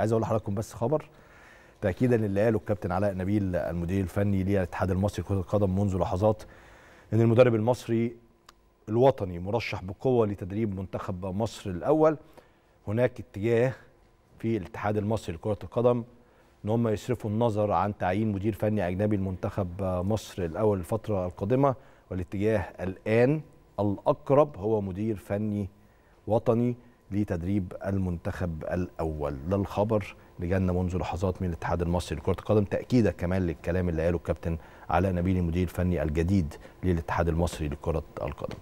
عايز اقول لحضراتكم بس خبر تاكيدا اللي قاله الكابتن علاء نبيل المدير الفني للاتحاد المصري لكره القدم منذ لحظات ان المدرب المصري الوطني مرشح بقوه لتدريب منتخب مصر الاول هناك اتجاه في الاتحاد المصري لكره القدم ان هم يصرفوا النظر عن تعيين مدير فني اجنبي لمنتخب مصر الاول الفتره القادمه والاتجاه الان الاقرب هو مدير فني وطني لتدريب المنتخب الاول ده الخبر اللي جالنا منذ لحظات من الاتحاد المصري لكره القدم تاكيدا كمان للكلام اللي قاله الكابتن علاء نبيل المدير الفني الجديد للاتحاد المصري لكره القدم